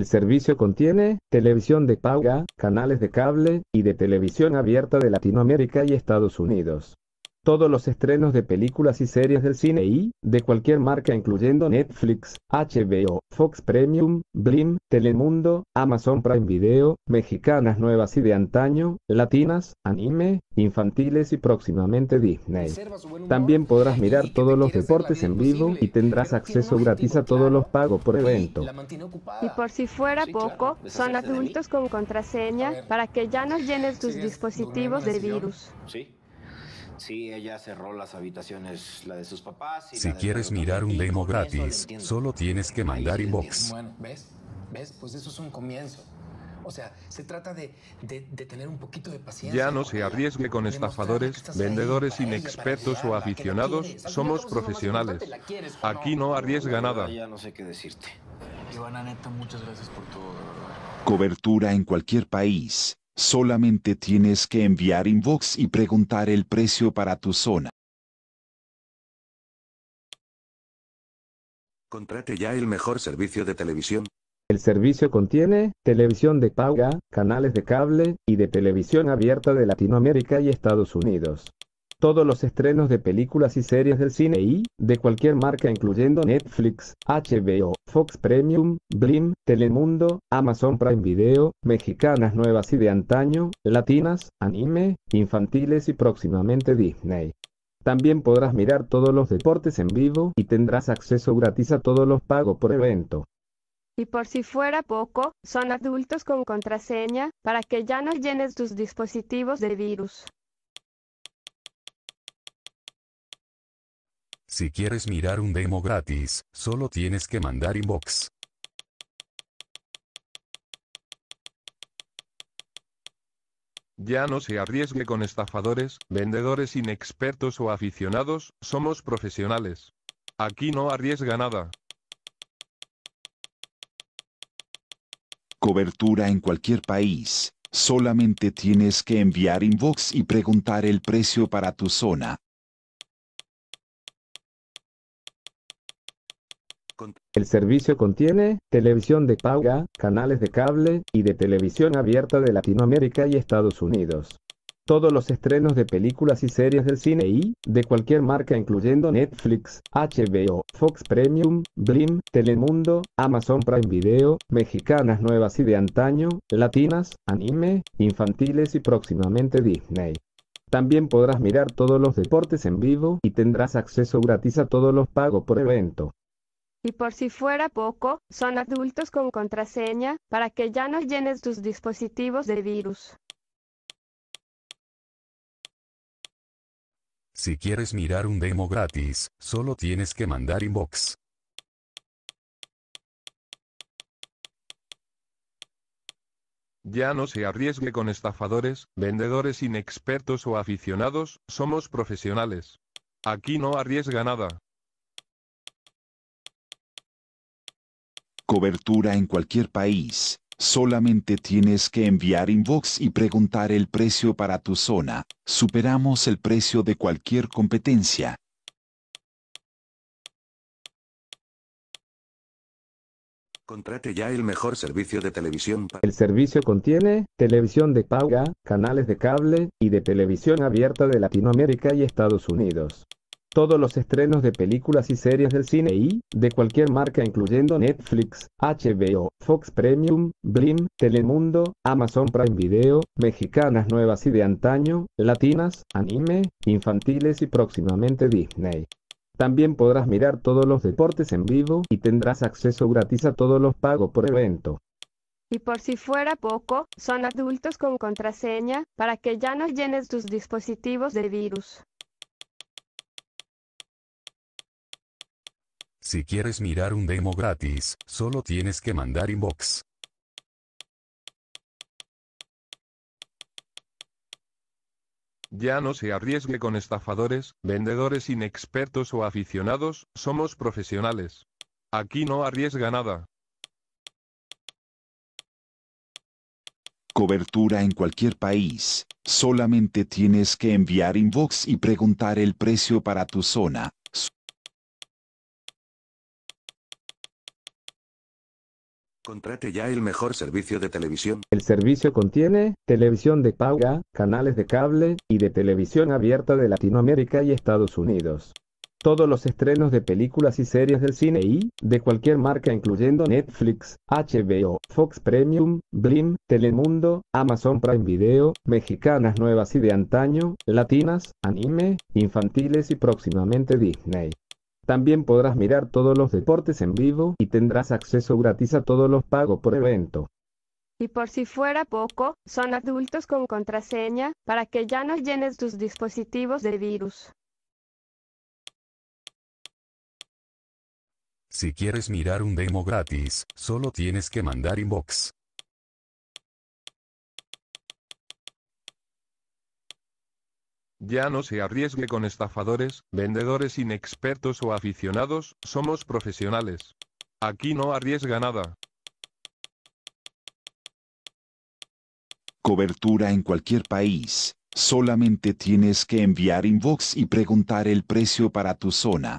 El servicio contiene televisión de paga, canales de cable y de televisión abierta de Latinoamérica y Estados Unidos todos los estrenos de películas y series del cine y de cualquier marca incluyendo Netflix, HBO, Fox Premium, Blim, Telemundo, Amazon Prime Video, mexicanas nuevas y de antaño, latinas, anime, infantiles y próximamente Disney. También podrás mirar todos los deportes en vivo y tendrás acceso gratis a todos los pagos por evento. Y por si fuera poco, son adultos con contraseña para que ya no llenes tus dispositivos de virus. Sí, ella cerró las habitaciones, la de sus papás. Y si la quieres mirar un demo gratis, solo tienes que mandar inbox. Bueno, ¿ves? ¿Ves? Pues eso es un comienzo. O sea, se trata de, de, de, tener un poquito de paciencia. Ya no se arriesgue con estafadores, vendedores inexpertos o aficionados. Somos profesionales. Aquí no arriesga nada. Ya no sé qué decirte. Ivana, neta, muchas gracias por todo, Cobertura en cualquier país. Solamente tienes que enviar inbox y preguntar el precio para tu zona. Contrate ya el mejor servicio de televisión. El servicio contiene televisión de paga, canales de cable y de televisión abierta de Latinoamérica y Estados Unidos todos los estrenos de películas y series del cine y de cualquier marca incluyendo Netflix, HBO, Fox Premium, Blim, Telemundo, Amazon Prime Video, mexicanas nuevas y de antaño, latinas, anime, infantiles y próximamente Disney. También podrás mirar todos los deportes en vivo y tendrás acceso gratis a todos los pagos por evento. Y por si fuera poco, son adultos con contraseña, para que ya no llenes tus dispositivos de virus. Si quieres mirar un demo gratis, solo tienes que mandar inbox. Ya no se arriesgue con estafadores, vendedores inexpertos o aficionados, somos profesionales. Aquí no arriesga nada. Cobertura en cualquier país. Solamente tienes que enviar inbox y preguntar el precio para tu zona. El servicio contiene televisión de paga, canales de cable y de televisión abierta de Latinoamérica y Estados Unidos. Todos los estrenos de películas y series del cine y de cualquier marca incluyendo Netflix, HBO, Fox Premium, Blim, Telemundo, Amazon Prime Video, mexicanas nuevas y de antaño, latinas, anime, infantiles y próximamente Disney. También podrás mirar todos los deportes en vivo y tendrás acceso gratis a todos los pagos por evento. Y por si fuera poco, son adultos con contraseña, para que ya no llenes tus dispositivos de virus. Si quieres mirar un demo gratis, solo tienes que mandar inbox. Ya no se arriesgue con estafadores, vendedores inexpertos o aficionados, somos profesionales. Aquí no arriesga nada. cobertura en cualquier país. Solamente tienes que enviar inbox y preguntar el precio para tu zona. Superamos el precio de cualquier competencia. Contrate ya el mejor servicio de televisión. El servicio contiene televisión de paga, canales de cable y de televisión abierta de Latinoamérica y Estados Unidos todos los estrenos de películas y series del cine y de cualquier marca incluyendo Netflix, HBO, Fox Premium, Blim, Telemundo, Amazon Prime Video, mexicanas nuevas y de antaño, latinas, anime, infantiles y próximamente Disney. También podrás mirar todos los deportes en vivo y tendrás acceso gratis a todos los pagos por evento. Y por si fuera poco, son adultos con contraseña, para que ya no llenes tus dispositivos de virus. Si quieres mirar un demo gratis, solo tienes que mandar inbox. Ya no se arriesgue con estafadores, vendedores inexpertos o aficionados, somos profesionales. Aquí no arriesga nada. Cobertura en cualquier país. Solamente tienes que enviar inbox y preguntar el precio para tu zona. Contrate ya el mejor servicio de televisión. El servicio contiene televisión de paga, canales de cable y de televisión abierta de Latinoamérica y Estados Unidos. Todos los estrenos de películas y series del cine y de cualquier marca incluyendo Netflix, HBO, Fox Premium, Blim, Telemundo, Amazon Prime Video, mexicanas nuevas y de antaño, latinas, anime, infantiles y próximamente Disney. También podrás mirar todos los deportes en vivo y tendrás acceso gratis a todos los pagos por evento. Y por si fuera poco, son adultos con contraseña, para que ya no llenes tus dispositivos de virus. Si quieres mirar un demo gratis, solo tienes que mandar inbox. Ya no se arriesgue con estafadores, vendedores inexpertos o aficionados, somos profesionales. Aquí no arriesga nada. Cobertura en cualquier país. Solamente tienes que enviar inbox y preguntar el precio para tu zona.